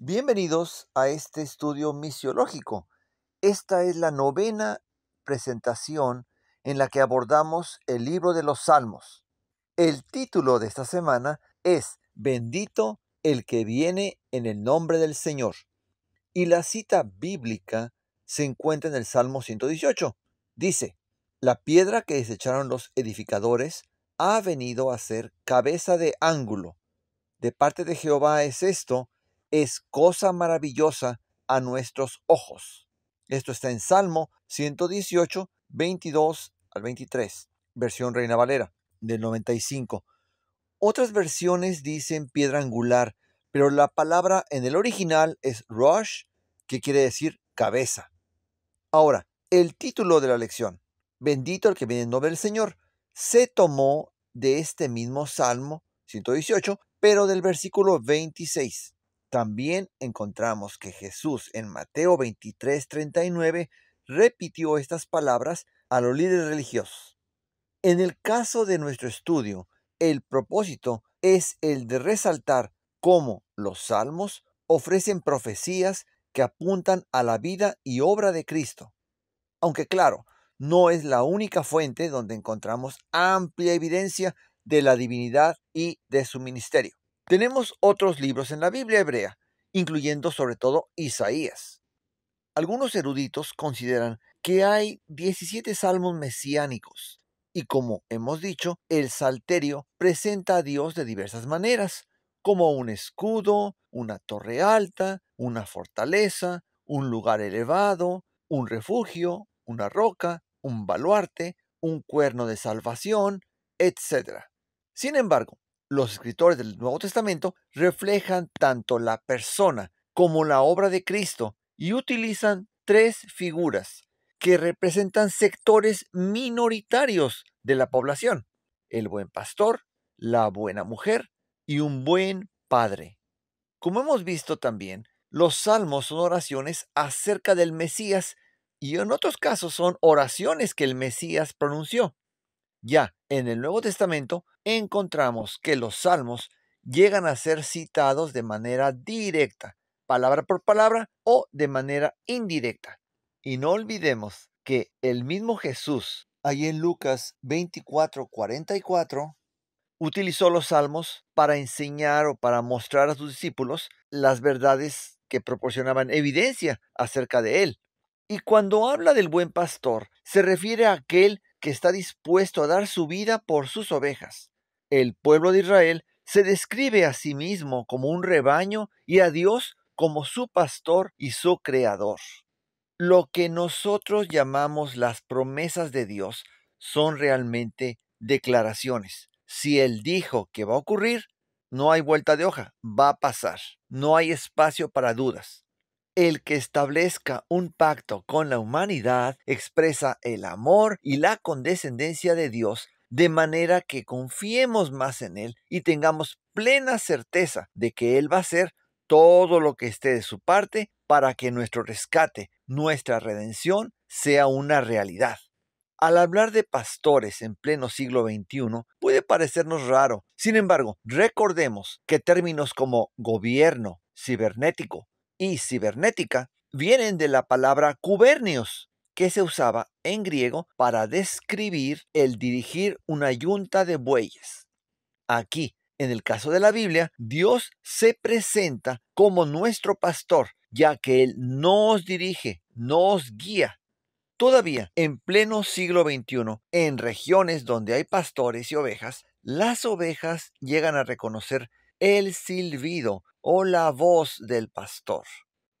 Bienvenidos a este estudio misiológico. Esta es la novena presentación en la que abordamos el libro de los Salmos. El título de esta semana es Bendito el que viene en el nombre del Señor. Y la cita bíblica se encuentra en el Salmo 118. Dice, La piedra que desecharon los edificadores ha venido a ser cabeza de ángulo. De parte de Jehová es esto, es cosa maravillosa a nuestros ojos. Esto está en Salmo 118, 22 al 23, versión Reina Valera del 95. Otras versiones dicen piedra angular, pero la palabra en el original es Rosh, que quiere decir cabeza. Ahora, el título de la lección, Bendito el que viene en nombre del Señor, se tomó de este mismo Salmo 118, pero del versículo 26. También encontramos que Jesús en Mateo 23, 39 repitió estas palabras a los líderes religiosos. En el caso de nuestro estudio, el propósito es el de resaltar cómo los salmos ofrecen profecías que apuntan a la vida y obra de Cristo. Aunque claro, no es la única fuente donde encontramos amplia evidencia de la divinidad y de su ministerio. Tenemos otros libros en la Biblia hebrea, incluyendo sobre todo Isaías. Algunos eruditos consideran que hay 17 salmos mesiánicos y como hemos dicho, el salterio presenta a Dios de diversas maneras, como un escudo, una torre alta, una fortaleza, un lugar elevado, un refugio, una roca, un baluarte, un cuerno de salvación, etc. Sin embargo, los escritores del Nuevo Testamento reflejan tanto la persona como la obra de Cristo y utilizan tres figuras que representan sectores minoritarios de la población. El buen pastor, la buena mujer y un buen padre. Como hemos visto también, los salmos son oraciones acerca del Mesías y en otros casos son oraciones que el Mesías pronunció. Ya en el Nuevo Testamento encontramos que los salmos llegan a ser citados de manera directa, palabra por palabra o de manera indirecta. Y no olvidemos que el mismo Jesús, ahí en Lucas 24:44, utilizó los salmos para enseñar o para mostrar a sus discípulos las verdades que proporcionaban evidencia acerca de él. Y cuando habla del buen pastor, se refiere a aquel que está dispuesto a dar su vida por sus ovejas. El pueblo de Israel se describe a sí mismo como un rebaño y a Dios como su pastor y su creador. Lo que nosotros llamamos las promesas de Dios son realmente declaraciones. Si Él dijo que va a ocurrir, no hay vuelta de hoja, va a pasar, no hay espacio para dudas el que establezca un pacto con la humanidad expresa el amor y la condescendencia de Dios de manera que confiemos más en Él y tengamos plena certeza de que Él va a hacer todo lo que esté de su parte para que nuestro rescate, nuestra redención, sea una realidad. Al hablar de pastores en pleno siglo XXI puede parecernos raro. Sin embargo, recordemos que términos como gobierno, cibernético, y cibernética vienen de la palabra cubernios, que se usaba en griego para describir el dirigir una yunta de bueyes. Aquí, en el caso de la Biblia, Dios se presenta como nuestro pastor, ya que Él nos dirige, nos guía. Todavía, en pleno siglo XXI, en regiones donde hay pastores y ovejas, las ovejas llegan a reconocer el silbido o la voz del pastor.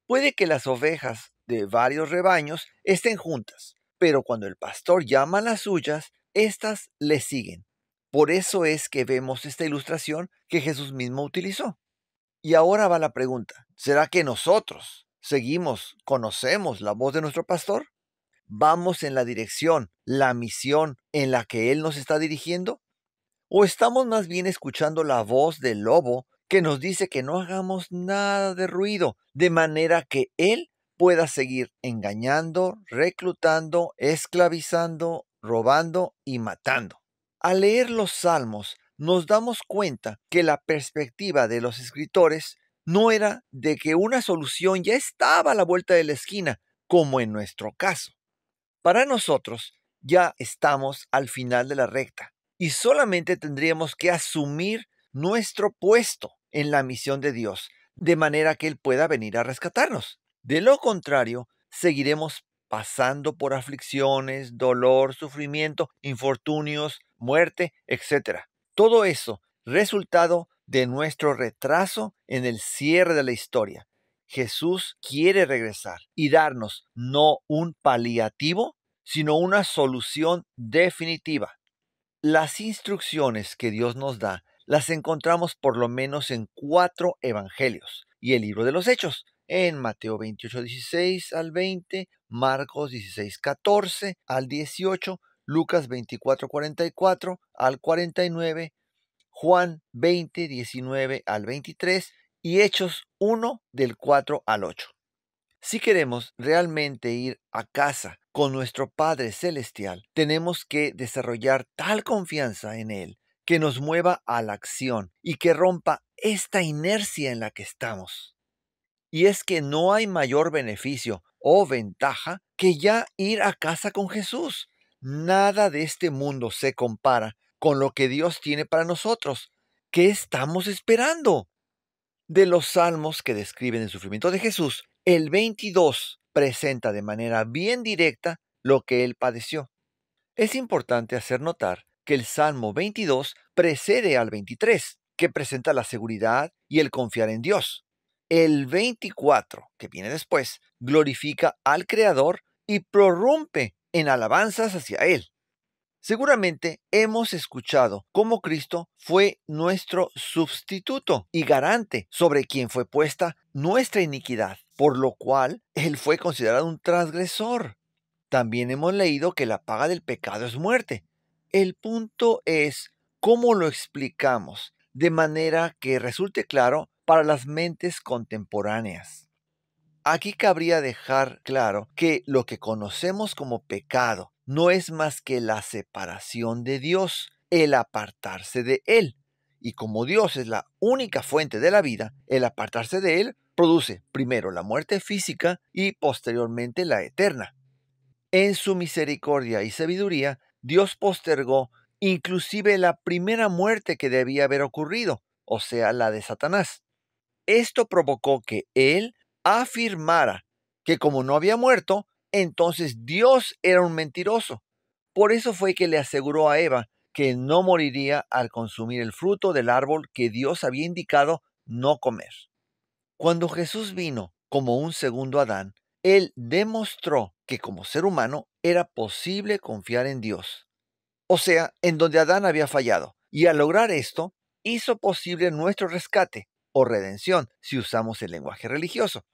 Puede que las ovejas de varios rebaños estén juntas, pero cuando el pastor llama a las suyas, éstas le siguen. Por eso es que vemos esta ilustración que Jesús mismo utilizó. Y ahora va la pregunta, ¿será que nosotros seguimos, conocemos la voz de nuestro pastor? ¿Vamos en la dirección, la misión en la que Él nos está dirigiendo? ¿O estamos más bien escuchando la voz del lobo que nos dice que no hagamos nada de ruido, de manera que él pueda seguir engañando, reclutando, esclavizando, robando y matando? Al leer los salmos, nos damos cuenta que la perspectiva de los escritores no era de que una solución ya estaba a la vuelta de la esquina, como en nuestro caso. Para nosotros, ya estamos al final de la recta y solamente tendríamos que asumir nuestro puesto en la misión de Dios, de manera que Él pueda venir a rescatarnos. De lo contrario, seguiremos pasando por aflicciones, dolor, sufrimiento, infortunios, muerte, etc. Todo eso resultado de nuestro retraso en el cierre de la historia. Jesús quiere regresar y darnos no un paliativo, sino una solución definitiva. Las instrucciones que Dios nos da las encontramos por lo menos en cuatro evangelios y el libro de los Hechos, en Mateo 28, 16 al 20, Marcos 16, 14 al 18, Lucas 24, 44 al 49, Juan 20, 19 al 23 y Hechos 1 del 4 al 8. Si queremos realmente ir a casa con nuestro Padre Celestial, tenemos que desarrollar tal confianza en Él que nos mueva a la acción y que rompa esta inercia en la que estamos. Y es que no hay mayor beneficio o ventaja que ya ir a casa con Jesús. Nada de este mundo se compara con lo que Dios tiene para nosotros. ¿Qué estamos esperando? De los salmos que describen el sufrimiento de Jesús, el 22 presenta de manera bien directa lo que él padeció. Es importante hacer notar que el Salmo 22 precede al 23, que presenta la seguridad y el confiar en Dios. El 24, que viene después, glorifica al Creador y prorrumpe en alabanzas hacia Él. Seguramente hemos escuchado cómo Cristo fue nuestro sustituto y garante sobre quien fue puesta nuestra iniquidad, por lo cual Él fue considerado un transgresor. También hemos leído que la paga del pecado es muerte. El punto es cómo lo explicamos de manera que resulte claro para las mentes contemporáneas. Aquí cabría dejar claro que lo que conocemos como pecado no es más que la separación de Dios, el apartarse de Él. Y como Dios es la única fuente de la vida, el apartarse de Él produce primero la muerte física y posteriormente la eterna. En su misericordia y sabiduría, Dios postergó inclusive la primera muerte que debía haber ocurrido, o sea, la de Satanás. Esto provocó que Él afirmara que como no había muerto, entonces Dios era un mentiroso. Por eso fue que le aseguró a Eva que no moriría al consumir el fruto del árbol que Dios había indicado no comer. Cuando Jesús vino como un segundo Adán, Él demostró que como ser humano era posible confiar en Dios. O sea, en donde Adán había fallado. Y al lograr esto, hizo posible nuestro rescate o redención si usamos el lenguaje religioso.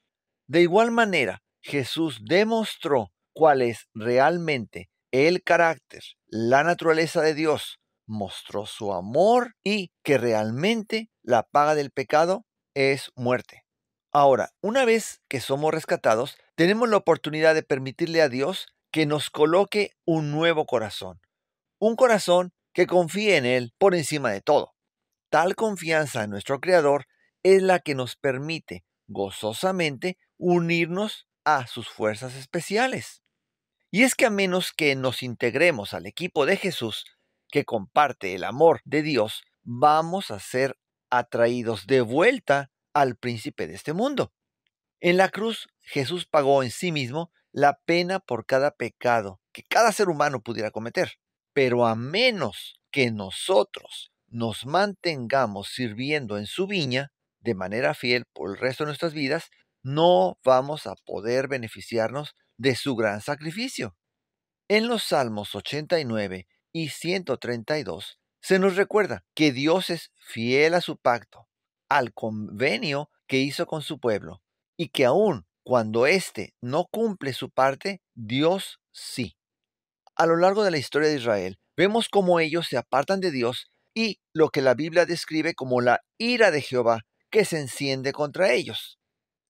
De igual manera, Jesús demostró cuál es realmente el carácter, la naturaleza de Dios, mostró su amor y que realmente la paga del pecado es muerte. Ahora, una vez que somos rescatados, tenemos la oportunidad de permitirle a Dios que nos coloque un nuevo corazón, un corazón que confíe en Él por encima de todo. Tal confianza en nuestro Creador es la que nos permite gozosamente unirnos a sus fuerzas especiales. Y es que a menos que nos integremos al equipo de Jesús, que comparte el amor de Dios, vamos a ser atraídos de vuelta al príncipe de este mundo. En la cruz, Jesús pagó en sí mismo la pena por cada pecado que cada ser humano pudiera cometer. Pero a menos que nosotros nos mantengamos sirviendo en su viña de manera fiel por el resto de nuestras vidas, no vamos a poder beneficiarnos de su gran sacrificio. En los Salmos 89 y 132 se nos recuerda que Dios es fiel a su pacto, al convenio que hizo con su pueblo, y que aun cuando éste no cumple su parte, Dios sí. A lo largo de la historia de Israel, vemos cómo ellos se apartan de Dios y lo que la Biblia describe como la ira de Jehová que se enciende contra ellos.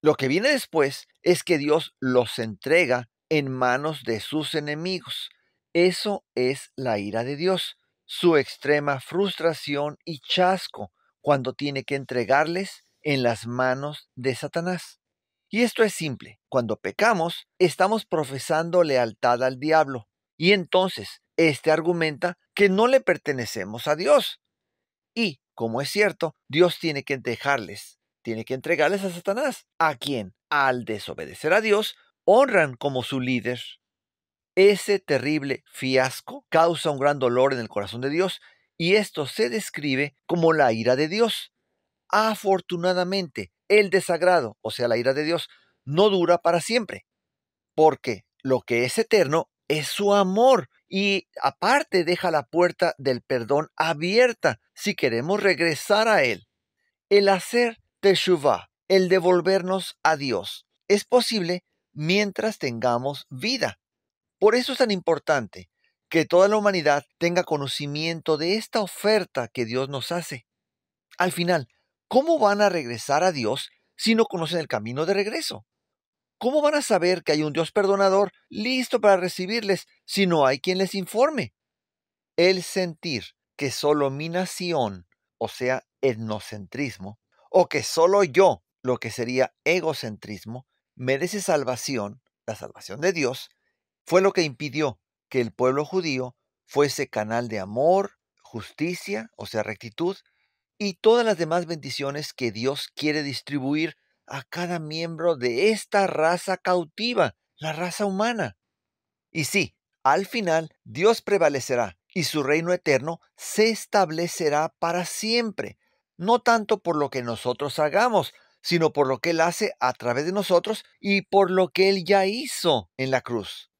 Lo que viene después es que Dios los entrega en manos de sus enemigos. Eso es la ira de Dios, su extrema frustración y chasco cuando tiene que entregarles en las manos de Satanás. Y esto es simple. Cuando pecamos, estamos profesando lealtad al diablo. Y entonces, este argumenta que no le pertenecemos a Dios. Y, como es cierto, Dios tiene que dejarles tiene que entregarles a Satanás, a quien, al desobedecer a Dios, honran como su líder. Ese terrible fiasco causa un gran dolor en el corazón de Dios y esto se describe como la ira de Dios. Afortunadamente, el desagrado, o sea, la ira de Dios, no dura para siempre, porque lo que es eterno es su amor y aparte deja la puerta del perdón abierta si queremos regresar a Él. El hacer Teshuvah, el devolvernos a Dios, es posible mientras tengamos vida. Por eso es tan importante que toda la humanidad tenga conocimiento de esta oferta que Dios nos hace. Al final, ¿cómo van a regresar a Dios si no conocen el camino de regreso? ¿Cómo van a saber que hay un Dios perdonador listo para recibirles si no hay quien les informe? El sentir que solo mi nación, o sea, etnocentrismo, o que solo yo, lo que sería egocentrismo, merece salvación, la salvación de Dios, fue lo que impidió que el pueblo judío fuese canal de amor, justicia, o sea, rectitud, y todas las demás bendiciones que Dios quiere distribuir a cada miembro de esta raza cautiva, la raza humana. Y sí, al final Dios prevalecerá y su reino eterno se establecerá para siempre, no tanto por lo que nosotros hagamos, sino por lo que Él hace a través de nosotros y por lo que Él ya hizo en la cruz.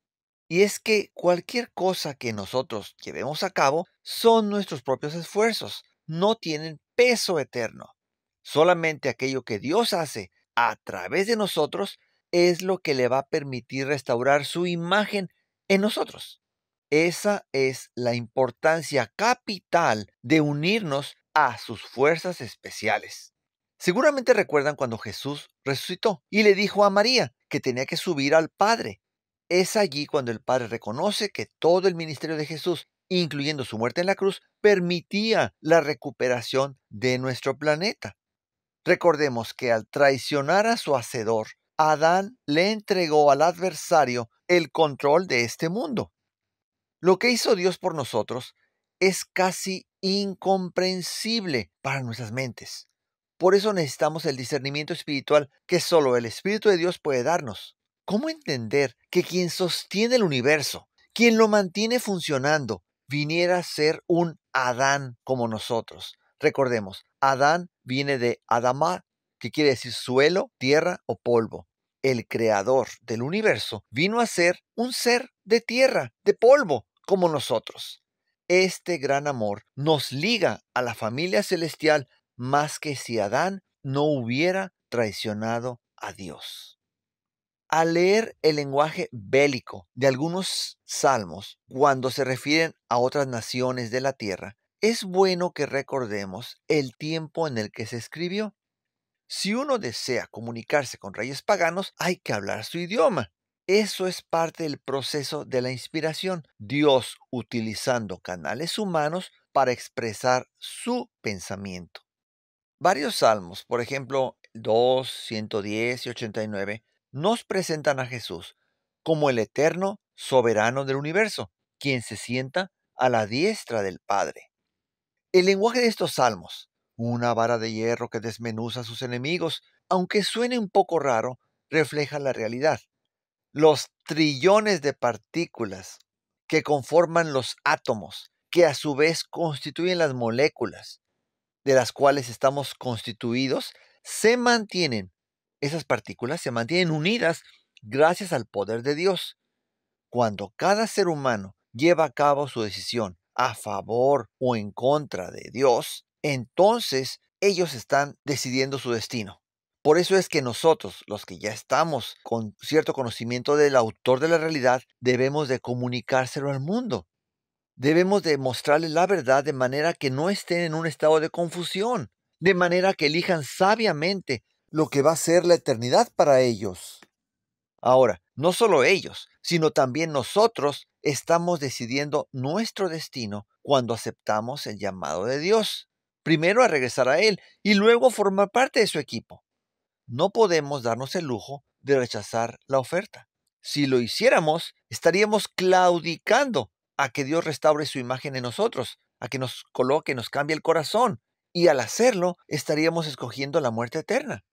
Y es que cualquier cosa que nosotros llevemos a cabo son nuestros propios esfuerzos, no tienen peso eterno. Solamente aquello que Dios hace a través de nosotros es lo que le va a permitir restaurar su imagen en nosotros. Esa es la importancia capital de unirnos a sus fuerzas especiales. Seguramente recuerdan cuando Jesús resucitó y le dijo a María que tenía que subir al Padre. Es allí cuando el Padre reconoce que todo el ministerio de Jesús, incluyendo su muerte en la cruz, permitía la recuperación de nuestro planeta. Recordemos que al traicionar a su Hacedor, Adán le entregó al adversario el control de este mundo. Lo que hizo Dios por nosotros es casi incomprensible para nuestras mentes. Por eso necesitamos el discernimiento espiritual que solo el Espíritu de Dios puede darnos. ¿Cómo entender que quien sostiene el universo, quien lo mantiene funcionando, viniera a ser un Adán como nosotros? Recordemos, Adán viene de Adama, que quiere decir suelo, tierra o polvo. El creador del universo vino a ser un ser de tierra, de polvo, como nosotros. Este gran amor nos liga a la familia celestial más que si Adán no hubiera traicionado a Dios. Al leer el lenguaje bélico de algunos salmos cuando se refieren a otras naciones de la tierra, es bueno que recordemos el tiempo en el que se escribió. Si uno desea comunicarse con reyes paganos, hay que hablar su idioma. Eso es parte del proceso de la inspiración. Dios utilizando canales humanos para expresar su pensamiento. Varios salmos, por ejemplo 2, 110 y 89, nos presentan a Jesús como el eterno soberano del universo, quien se sienta a la diestra del Padre. El lenguaje de estos salmos, una vara de hierro que desmenuza a sus enemigos, aunque suene un poco raro, refleja la realidad los trillones de partículas que conforman los átomos, que a su vez constituyen las moléculas de las cuales estamos constituidos, se mantienen, esas partículas se mantienen unidas gracias al poder de Dios. Cuando cada ser humano lleva a cabo su decisión a favor o en contra de Dios, entonces ellos están decidiendo su destino. Por eso es que nosotros, los que ya estamos con cierto conocimiento del autor de la realidad, debemos de comunicárselo al mundo. Debemos de mostrarles la verdad de manera que no estén en un estado de confusión, de manera que elijan sabiamente lo que va a ser la eternidad para ellos. Ahora, no solo ellos, sino también nosotros estamos decidiendo nuestro destino cuando aceptamos el llamado de Dios. Primero a regresar a Él y luego a formar parte de su equipo no podemos darnos el lujo de rechazar la oferta. Si lo hiciéramos, estaríamos claudicando a que Dios restaure su imagen en nosotros, a que nos coloque, nos cambie el corazón, y al hacerlo estaríamos escogiendo la muerte eterna.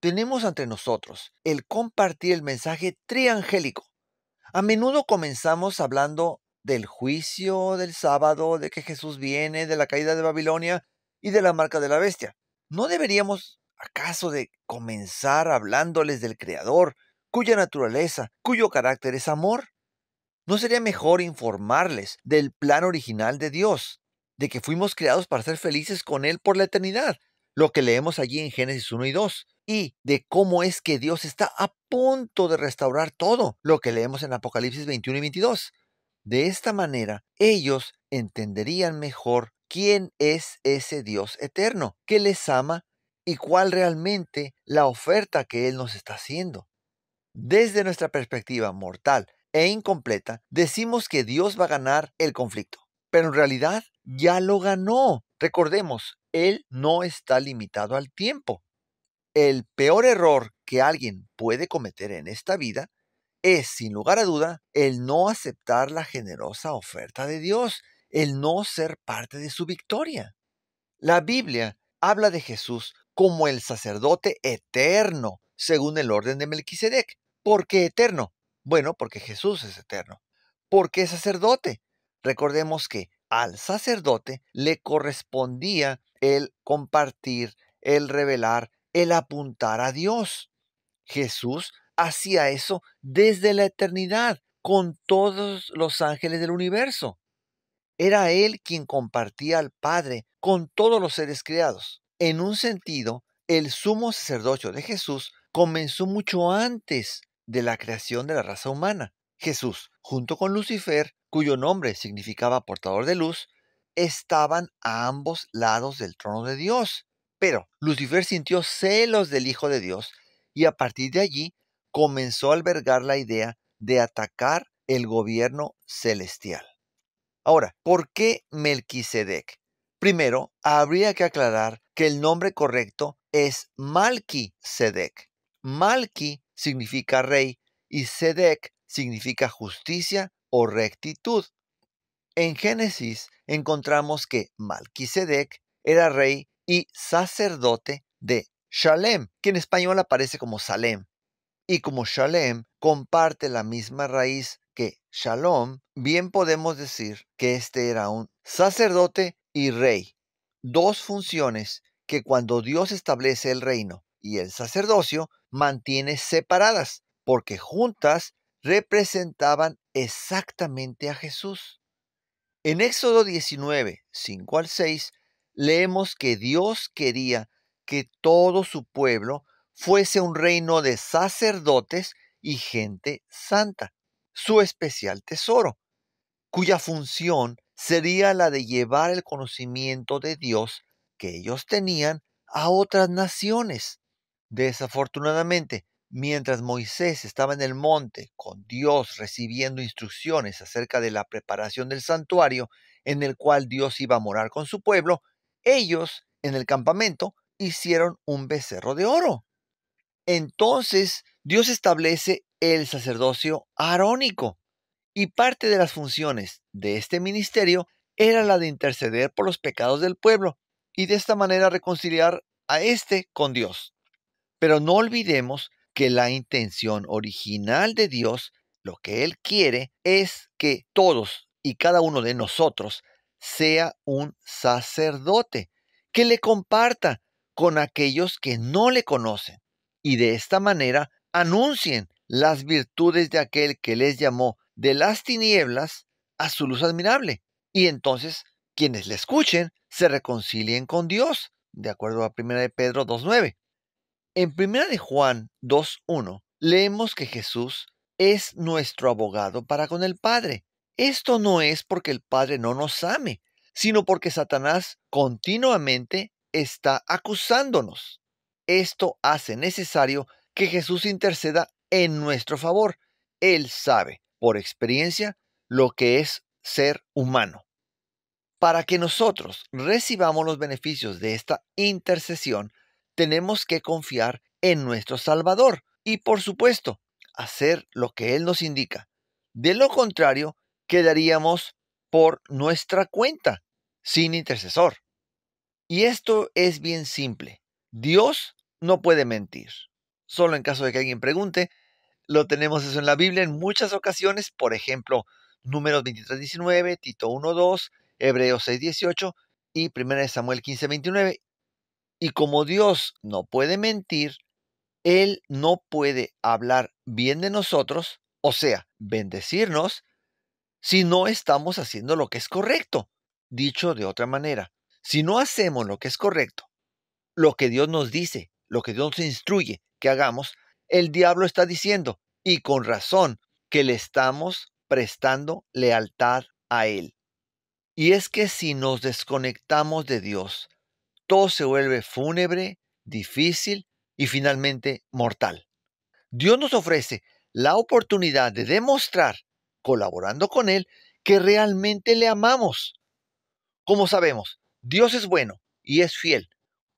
Tenemos ante nosotros el compartir el mensaje triangélico. A menudo comenzamos hablando del juicio, del sábado, de que Jesús viene, de la caída de Babilonia y de la marca de la bestia. No deberíamos ¿Acaso de comenzar hablándoles del Creador, cuya naturaleza, cuyo carácter es amor? ¿No sería mejor informarles del plan original de Dios, de que fuimos creados para ser felices con Él por la eternidad, lo que leemos allí en Génesis 1 y 2, y de cómo es que Dios está a punto de restaurar todo, lo que leemos en Apocalipsis 21 y 22? De esta manera, ellos entenderían mejor quién es ese Dios eterno, que les ama y cuál realmente la oferta que Él nos está haciendo. Desde nuestra perspectiva mortal e incompleta, decimos que Dios va a ganar el conflicto, pero en realidad ya lo ganó. Recordemos, Él no está limitado al tiempo. El peor error que alguien puede cometer en esta vida es, sin lugar a duda, el no aceptar la generosa oferta de Dios, el no ser parte de su victoria. La Biblia habla de Jesús como el sacerdote eterno, según el orden de Melquisedec. ¿Por qué eterno? Bueno, porque Jesús es eterno. ¿Por qué sacerdote? Recordemos que al sacerdote le correspondía el compartir, el revelar, el apuntar a Dios. Jesús hacía eso desde la eternidad con todos los ángeles del universo. Era Él quien compartía al Padre con todos los seres creados. En un sentido, el sumo sacerdocio de Jesús comenzó mucho antes de la creación de la raza humana. Jesús, junto con Lucifer, cuyo nombre significaba portador de luz, estaban a ambos lados del trono de Dios. Pero Lucifer sintió celos del Hijo de Dios y a partir de allí comenzó a albergar la idea de atacar el gobierno celestial. Ahora, ¿por qué Melquisedec? Primero, habría que aclarar que el nombre correcto es Malki Malqui Malki significa rey y Sedek significa justicia o rectitud. En Génesis encontramos que Malquisedec era rey y sacerdote de Shalem, que en español aparece como Salem. Y como Shalem comparte la misma raíz que Shalom, bien podemos decir que este era un sacerdote y rey, dos funciones que cuando Dios establece el reino y el sacerdocio, mantiene separadas, porque juntas representaban exactamente a Jesús. En Éxodo 19, 5 al 6, leemos que Dios quería que todo su pueblo fuese un reino de sacerdotes y gente santa, su especial tesoro, cuya función sería la de llevar el conocimiento de Dios que ellos tenían a otras naciones. Desafortunadamente, mientras Moisés estaba en el monte con Dios recibiendo instrucciones acerca de la preparación del santuario en el cual Dios iba a morar con su pueblo, ellos en el campamento hicieron un becerro de oro. Entonces Dios establece el sacerdocio arónico, y parte de las funciones de este ministerio era la de interceder por los pecados del pueblo y de esta manera reconciliar a éste con Dios. Pero no olvidemos que la intención original de Dios, lo que Él quiere, es que todos y cada uno de nosotros sea un sacerdote, que le comparta con aquellos que no le conocen y de esta manera anuncien las virtudes de aquel que les llamó de las tinieblas a su luz admirable. Y entonces quienes le escuchen se reconcilien con Dios, de acuerdo a 1 de Pedro 2.9. En 1 de Juan 2.1 leemos que Jesús es nuestro abogado para con el Padre. Esto no es porque el Padre no nos ame, sino porque Satanás continuamente está acusándonos. Esto hace necesario que Jesús interceda en nuestro favor. Él sabe por experiencia lo que es ser humano. Para que nosotros recibamos los beneficios de esta intercesión, tenemos que confiar en nuestro Salvador y, por supuesto, hacer lo que Él nos indica. De lo contrario, quedaríamos por nuestra cuenta, sin intercesor. Y esto es bien simple. Dios no puede mentir. Solo en caso de que alguien pregunte, lo tenemos eso en la Biblia en muchas ocasiones, por ejemplo, Números 23, 19, Tito 1.2, 2, Hebreos 6, 18 y 1 Samuel 15, 29. Y como Dios no puede mentir, Él no puede hablar bien de nosotros, o sea, bendecirnos, si no estamos haciendo lo que es correcto. Dicho de otra manera, si no hacemos lo que es correcto, lo que Dios nos dice, lo que Dios nos instruye que hagamos, el diablo está diciendo, y con razón, que le estamos prestando lealtad a Él. Y es que si nos desconectamos de Dios, todo se vuelve fúnebre, difícil y finalmente mortal. Dios nos ofrece la oportunidad de demostrar, colaborando con Él, que realmente le amamos. Como sabemos, Dios es bueno y es fiel.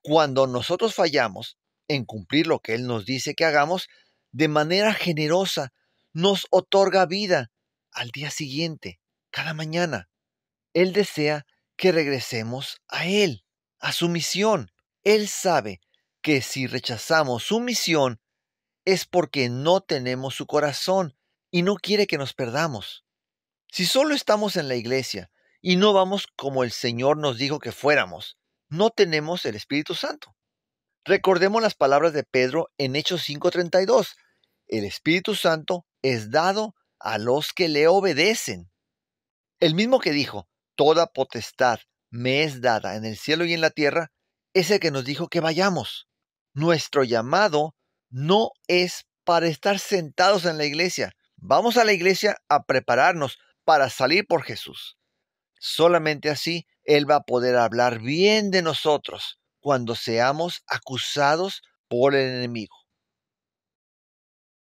Cuando nosotros fallamos, en cumplir lo que Él nos dice que hagamos, de manera generosa nos otorga vida al día siguiente, cada mañana. Él desea que regresemos a Él, a su misión. Él sabe que si rechazamos su misión es porque no tenemos su corazón y no quiere que nos perdamos. Si solo estamos en la iglesia y no vamos como el Señor nos dijo que fuéramos, no tenemos el Espíritu Santo. Recordemos las palabras de Pedro en Hechos 5:32. El Espíritu Santo es dado a los que le obedecen. El mismo que dijo, Toda potestad me es dada en el cielo y en la tierra, es el que nos dijo que vayamos. Nuestro llamado no es para estar sentados en la iglesia. Vamos a la iglesia a prepararnos para salir por Jesús. Solamente así Él va a poder hablar bien de nosotros cuando seamos acusados por el enemigo.